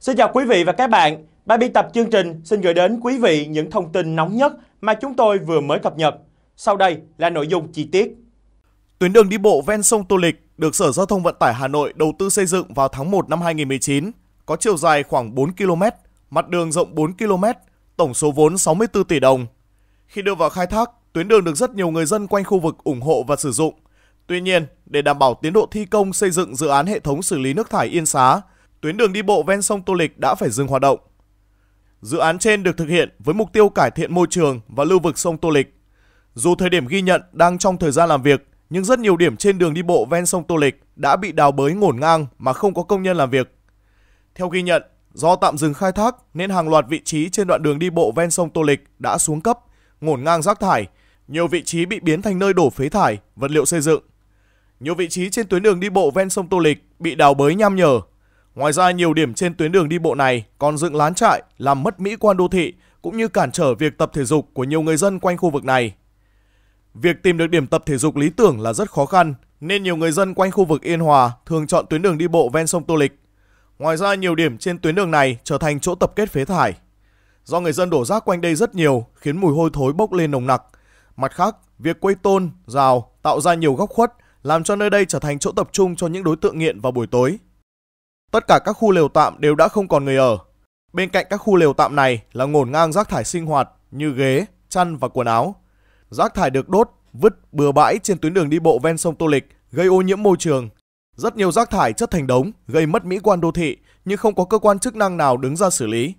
Xin chào quý vị và các bạn. bài biên tập chương trình xin gửi đến quý vị những thông tin nóng nhất mà chúng tôi vừa mới cập nhật. Sau đây là nội dung chi tiết. Tuyến đường đi bộ ven sông Tô Lịch được Sở Giao thông Vận tải Hà Nội đầu tư xây dựng vào tháng 1 năm 2019, có chiều dài khoảng 4 km, mặt đường rộng 4 km, tổng số vốn 64 tỷ đồng. Khi đưa vào khai thác, tuyến đường được rất nhiều người dân quanh khu vực ủng hộ và sử dụng. Tuy nhiên, để đảm bảo tiến độ thi công xây dựng dự án hệ thống xử lý nước thải Yên Xá, tuyến đường đi bộ ven sông Tô Lịch đã phải dừng hoạt động. Dự án trên được thực hiện với mục tiêu cải thiện môi trường và lưu vực sông Tô Lịch. Dù thời điểm ghi nhận đang trong thời gian làm việc, nhưng rất nhiều điểm trên đường đi bộ ven sông Tô Lịch đã bị đào bới ngổn ngang mà không có công nhân làm việc. Theo ghi nhận, do tạm dừng khai thác nên hàng loạt vị trí trên đoạn đường đi bộ ven sông Tô Lịch đã xuống cấp, ngổn ngang rác thải, nhiều vị trí bị biến thành nơi đổ phế thải, vật liệu xây dựng. Nhiều vị trí trên tuyến đường đi bộ ven sông Tô Lịch bị đào bới nham nhở, Ngoài ra nhiều điểm trên tuyến đường đi bộ này còn dựng lán trại làm mất mỹ quan đô thị cũng như cản trở việc tập thể dục của nhiều người dân quanh khu vực này. Việc tìm được điểm tập thể dục lý tưởng là rất khó khăn nên nhiều người dân quanh khu vực Yên Hòa thường chọn tuyến đường đi bộ ven sông Tô Lịch. Ngoài ra nhiều điểm trên tuyến đường này trở thành chỗ tập kết phế thải. Do người dân đổ rác quanh đây rất nhiều khiến mùi hôi thối bốc lên nồng nặc. Mặt khác, việc quây tôn, rào tạo ra nhiều góc khuất làm cho nơi đây trở thành chỗ tập trung cho những đối tượng nghiện vào buổi tối. Tất cả các khu lều tạm đều đã không còn người ở. Bên cạnh các khu lều tạm này là ngổn ngang rác thải sinh hoạt như ghế, chăn và quần áo. Rác thải được đốt, vứt bừa bãi trên tuyến đường đi bộ ven sông Tô Lịch gây ô nhiễm môi trường. Rất nhiều rác thải chất thành đống gây mất mỹ quan đô thị nhưng không có cơ quan chức năng nào đứng ra xử lý.